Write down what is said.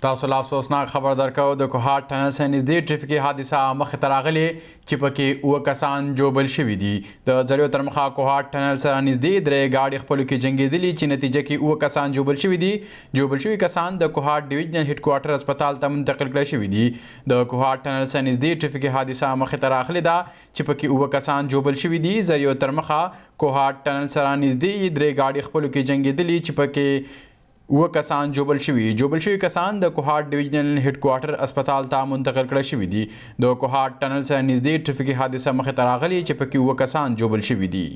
تاسو لا افسوسناک خبر درکو د کوهات ټنل سره نږدې ټریفیکي حادثه مخې ته راغلي چې پکې اوه کسان جوبل شوي دي د زریو تر مخه کوهات ټنل سره نږدې درې گاډي خپل کې جنگیدلې چې نتیجه کې اوه کسان جوبل شوي دي جوبل شوي کسان د کوهات ډیویژن هډ کوارټر هسپتال ته منتقل کړل شوي دي د کوهات ټنل سره نږدې ټریفیکي حادثه مخې ته راغلي ده چې پکې اوه کسان جوبل شوي دي زریو تر مخه کوهات ټنل سره نږدې درې گاډي خپل کې جنگیدلې چې پکې و کسان جوبل شوي جوبل شوي کسان د کوهات ډیویژنل هډ کوارټر اسپیټال ته منتقل کړل شوی دي د کوهات ټنل سره نږدې ټرافیکي حادثه مخه تراغلي چې پکې و کسان جوبل شوي دي